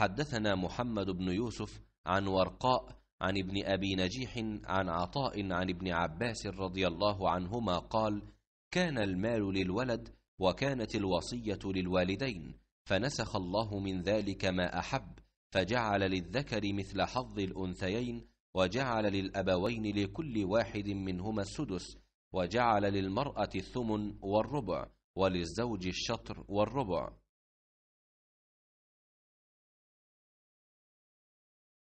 حدثنا محمد بن يوسف عن ورقاء عن ابن أبي نجيح عن عطاء عن ابن عباس رضي الله عنهما قال كان المال للولد وكانت الوصية للوالدين فنسخ الله من ذلك ما أحب فجعل للذكر مثل حظ الأنثيين وجعل للأبوين لكل واحد منهما السدس وجعل للمرأة الثمن والربع وللزوج الشطر والربع